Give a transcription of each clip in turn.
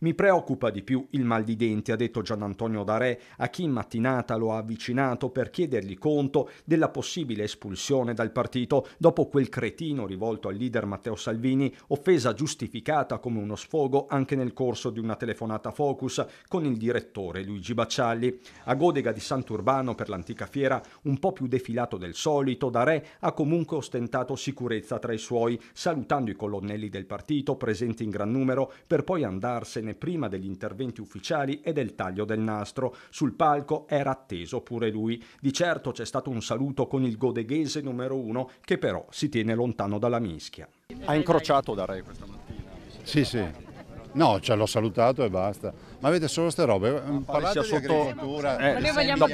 Mi preoccupa di più il mal di denti, ha detto Gianantonio Darè a chi in mattinata lo ha avvicinato per chiedergli conto della possibile espulsione dal partito dopo quel cretino rivolto al leader Matteo Salvini, offesa giustificata come uno sfogo anche nel corso di una telefonata focus con il direttore Luigi Baccialli. A Godega di Sant'Urbano per l'antica fiera, un po' più defilato del solito, Darè ha comunque ostentato sicurezza tra i suoi, salutando i colonnelli del partito presenti in gran numero per poi andarsene ordine prima degli interventi ufficiali e del taglio del nastro. Sul palco era atteso pure lui. Di certo c'è stato un saluto con il godeghese numero uno, che però si tiene lontano dalla mischia. Ha incrociato da Re questa mattina? Sì, sì. No, ce l'ho salutato e basta ma avete solo queste robe. Ma Parlate sia sotto, eh, noi vogliamo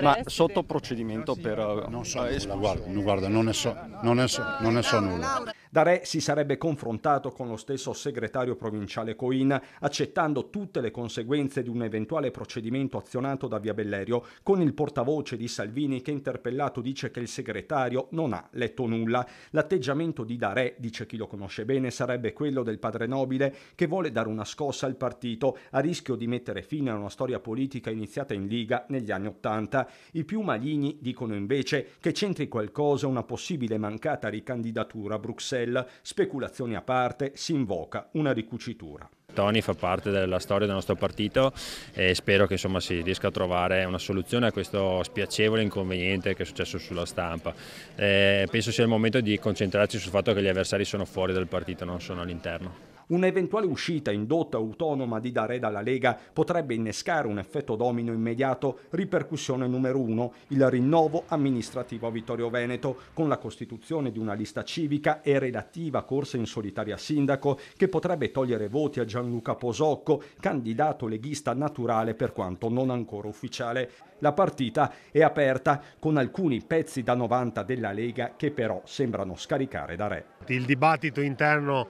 ma sotto procedimento per... Non so, eh, nulla, guarda, guarda, non ne so, non ne so, non ne so nulla. Dare si sarebbe confrontato con lo stesso segretario provinciale Coin, accettando tutte le conseguenze di un eventuale procedimento azionato da Via Bellerio, con il portavoce di Salvini che interpellato dice che il segretario non ha letto nulla. L'atteggiamento di Dare, dice chi lo conosce bene, sarebbe quello del padre nobile che vuole dare una scossa al partito, a rischio rischio di mettere fine a una storia politica iniziata in Liga negli anni Ottanta. I più maligni dicono invece che c'entri qualcosa una possibile mancata ricandidatura a Bruxelles. Speculazioni a parte, si invoca una ricucitura. Tony fa parte della storia del nostro partito e spero che insomma, si riesca a trovare una soluzione a questo spiacevole inconveniente che è successo sulla stampa. Eh, penso sia il momento di concentrarci sul fatto che gli avversari sono fuori dal partito, non sono all'interno. Un'eventuale uscita indotta autonoma di Dare dalla Lega potrebbe innescare un effetto domino immediato, ripercussione numero uno, il rinnovo amministrativo a Vittorio Veneto, con la costituzione di una lista civica e relativa corsa in solitaria sindaco che potrebbe togliere voti a Gianluca Posocco, candidato leghista naturale per quanto non ancora ufficiale. La partita è aperta con alcuni pezzi da 90 della Lega che però sembrano scaricare da re. Il dibattito interno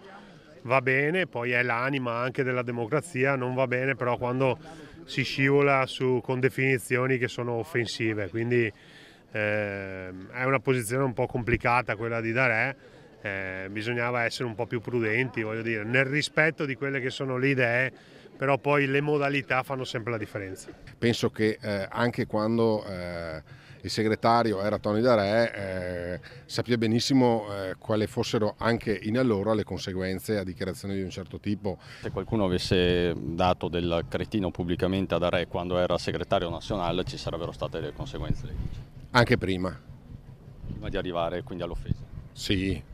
va bene, poi è l'anima anche della democrazia, non va bene però quando si scivola su, con definizioni che sono offensive, quindi eh, è una posizione un po' complicata quella di Darè, eh, bisognava essere un po' più prudenti, voglio dire, nel rispetto di quelle che sono le idee però poi le modalità fanno sempre la differenza. Penso che eh, anche quando eh, il segretario era Tony Darè, eh, sappia benissimo eh, quali fossero anche in allora le conseguenze a dichiarazioni di un certo tipo. Se qualcuno avesse dato del cretino pubblicamente a Darè quando era segretario nazionale ci sarebbero state delle conseguenze. Anche prima. Prima di arrivare quindi all'offesa. Sì,